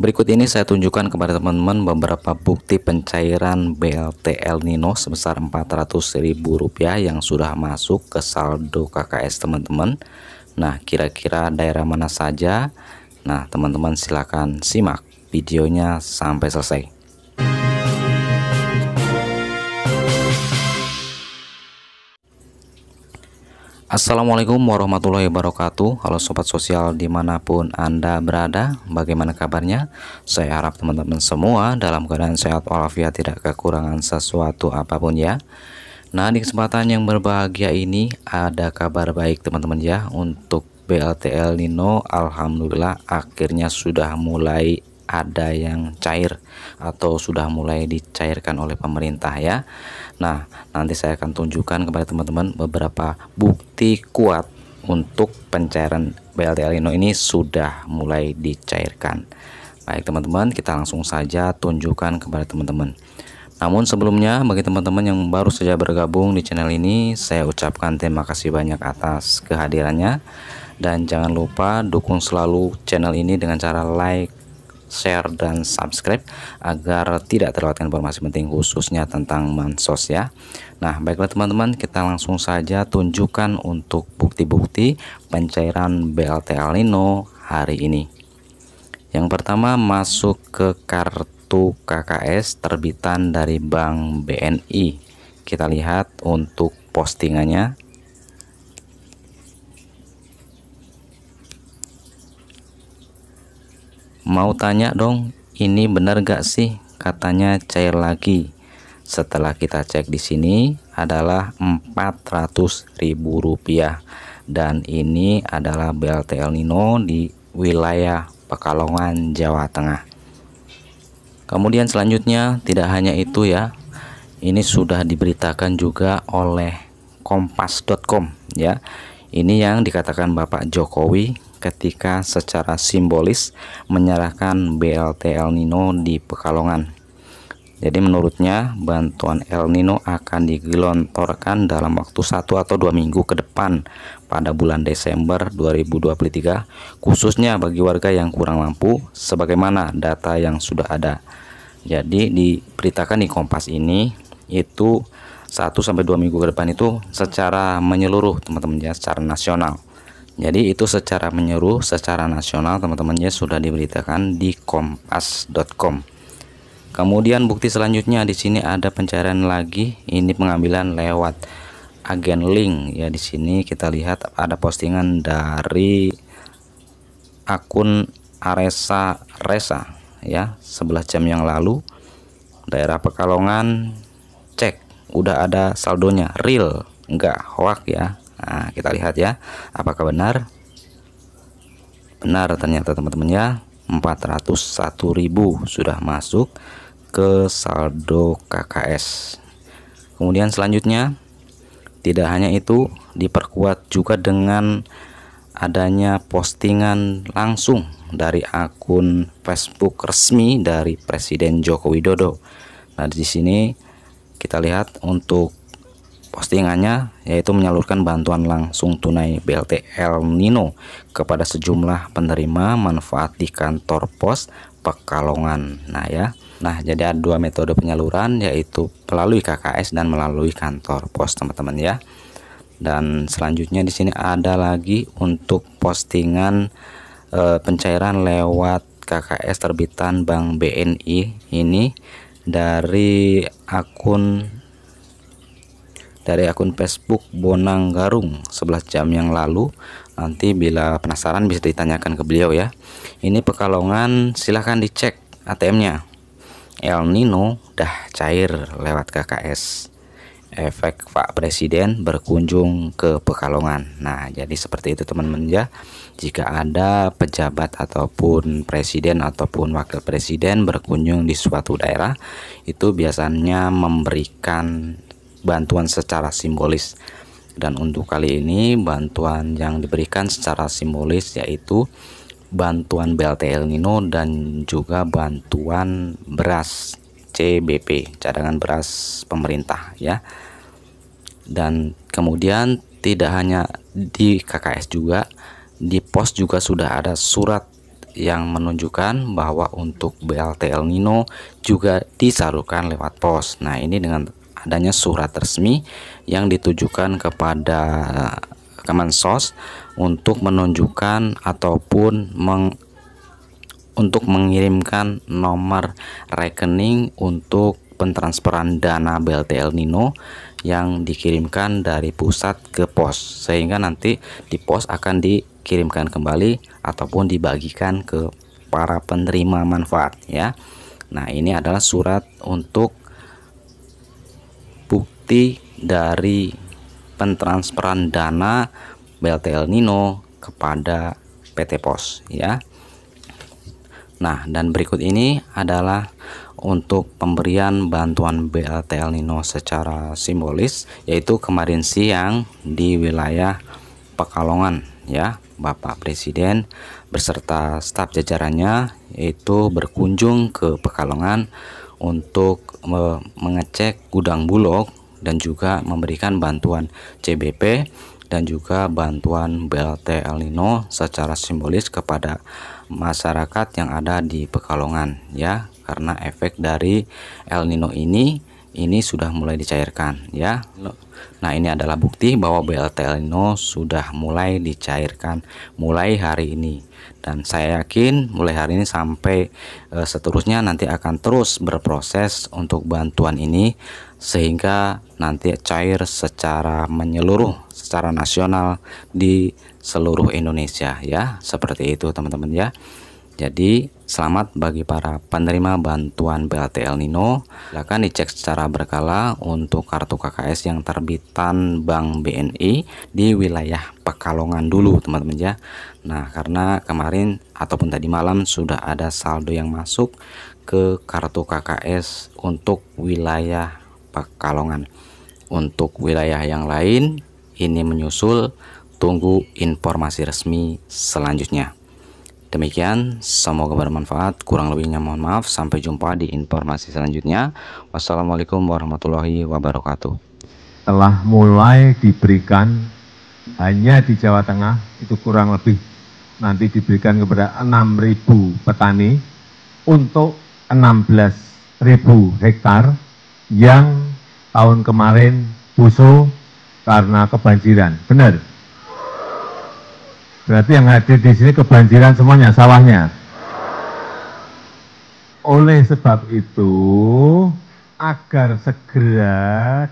Berikut ini saya tunjukkan kepada teman-teman beberapa bukti pencairan BLT El Nino sebesar Rp400.000 yang sudah masuk ke saldo KKS teman-teman. Nah, kira-kira daerah mana saja? Nah, teman-teman silakan simak videonya sampai selesai. Assalamualaikum warahmatullahi wabarakatuh Halo Sobat Sosial dimanapun Anda berada Bagaimana kabarnya? Saya harap teman-teman semua dalam keadaan sehat walafiat tidak kekurangan sesuatu apapun ya Nah di kesempatan yang berbahagia ini ada kabar baik teman-teman ya Untuk BLTL Nino Alhamdulillah akhirnya sudah mulai ada yang cair atau sudah mulai dicairkan oleh pemerintah ya. Nah, nanti saya akan tunjukkan kepada teman-teman beberapa bukti kuat untuk pencairan BLT Nino ini sudah mulai dicairkan. Baik teman-teman, kita langsung saja tunjukkan kepada teman-teman. Namun sebelumnya bagi teman-teman yang baru saja bergabung di channel ini saya ucapkan terima kasih banyak atas kehadirannya dan jangan lupa dukung selalu channel ini dengan cara like, share, dan subscribe agar tidak terlewatkan informasi penting khususnya tentang Mansos ya. Nah, baiklah teman-teman, kita langsung saja tunjukkan untuk bukti-bukti pencairan BLT Alino hari ini. Yang pertama masuk ke kartu KKS terbitan dari Bank BNI. Kita lihat untuk postingannya Mau tanya dong, ini benar gak sih? Katanya cair lagi. Setelah kita cek di sini adalah Rp400.000 dan ini adalah BLT El Nino di wilayah Pekalongan, Jawa Tengah. Kemudian selanjutnya tidak hanya itu ya. Ini sudah diberitakan juga oleh kompas.com ya. Ini yang dikatakan Bapak Jokowi ketika secara simbolis menyerahkan BLT El Nino di Pekalongan. Jadi menurutnya bantuan El Nino akan digelontorkan dalam waktu satu atau dua minggu ke depan pada bulan Desember 2023 khususnya bagi warga yang kurang mampu sebagaimana data yang sudah ada. Jadi diberitakan di Kompas ini itu 1 sampai 2 minggu ke depan itu secara menyeluruh teman-teman ya secara nasional. Jadi itu secara menyeluruh, secara nasional teman temannya sudah diberitakan di kompas.com. Kemudian bukti selanjutnya di sini ada pencarian lagi, ini pengambilan lewat agen link ya di sini kita lihat ada postingan dari akun Aresa Resa ya 11 jam yang lalu daerah Pekalongan cek udah ada saldonya real enggak hoax ya Nah, kita lihat ya, apakah benar? Benar ternyata teman-teman ya. 401.000 sudah masuk ke saldo KKS. Kemudian selanjutnya tidak hanya itu, diperkuat juga dengan adanya postingan langsung dari akun Facebook resmi dari Presiden Joko Widodo. Nah, di sini kita lihat untuk postingannya yaitu menyalurkan bantuan langsung tunai BLT El Nino kepada sejumlah penerima manfaat di kantor pos Pekalongan. Nah ya, nah jadi ada dua metode penyaluran yaitu melalui KKS dan melalui kantor pos teman-teman ya. Dan selanjutnya di sini ada lagi untuk postingan e, pencairan lewat KKS terbitan Bank BNI ini dari akun dari akun Facebook Bonang Garung 11 jam yang lalu nanti bila penasaran bisa ditanyakan ke beliau ya ini Pekalongan silahkan dicek ATM-nya El Nino dah cair lewat KKS efek Pak Presiden berkunjung ke Pekalongan. Nah, jadi seperti itu teman-teman ya. Jika ada pejabat ataupun presiden ataupun wakil presiden berkunjung di suatu daerah, itu biasanya memberikan bantuan secara simbolis dan untuk kali ini bantuan yang diberikan secara simbolis yaitu bantuan BLT El Nino dan juga bantuan beras CBP cadangan beras pemerintah ya dan kemudian tidak hanya di KKS juga di pos juga sudah ada surat yang menunjukkan bahwa untuk BLT El Nino juga disalurkan lewat pos nah ini dengan adanya surat resmi yang ditujukan kepada eh, Kemensos untuk menunjukkan ataupun meng untuk mengirimkan nomor rekening untuk pentransferan dana BLT El Nino yang dikirimkan dari pusat ke pos sehingga nanti di pos akan dikirimkan kembali ataupun dibagikan ke para penerima manfaat ya. Nah, ini adalah surat untuk bukti dari pentransferan dana BLT El Nino kepada PT Pos ya. Nah, dan berikut ini adalah untuk pemberian bantuan BLT El Nino secara simbolis yaitu kemarin siang di wilayah Pekalongan ya. Bapak Presiden beserta staf jajarannya yaitu berkunjung ke Pekalongan untuk mengecek gudang Bulog dan juga memberikan bantuan CBP dan juga bantuan BLT El Nino secara simbolis kepada masyarakat yang ada di Pekalongan ya karena efek dari El Nino ini ini sudah mulai dicairkan ya Nah ini adalah bukti bahwa BLT El Nino sudah mulai dicairkan mulai hari ini dan saya yakin mulai hari ini sampai e, seterusnya nanti akan terus berproses untuk bantuan ini sehingga nanti cair secara menyeluruh secara nasional di seluruh Indonesia ya seperti itu teman-teman ya jadi selamat bagi para penerima bantuan BLT El Nino silahkan dicek secara berkala untuk kartu KKS yang terbitan Bank BNI di wilayah Pekalongan dulu teman-teman ya nah karena kemarin ataupun tadi malam sudah ada saldo yang masuk ke kartu KKS untuk wilayah Pekalongan. Untuk wilayah yang lain, ini menyusul tunggu informasi resmi selanjutnya. Demikian, semoga bermanfaat. Kurang lebihnya mohon maaf. Sampai jumpa di informasi selanjutnya. Wassalamualaikum warahmatullahi wabarakatuh. Telah mulai diberikan hanya di Jawa Tengah itu kurang lebih nanti diberikan kepada 6.000 petani untuk 16.000 hektar yang tahun kemarin puso karena kebanjiran. Benar? Berarti yang hadir di sini kebanjiran semuanya, sawahnya. Oleh sebab itu, agar segera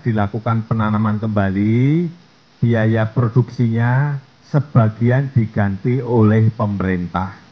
dilakukan penanaman kembali, biaya produksinya sebagian diganti oleh pemerintah.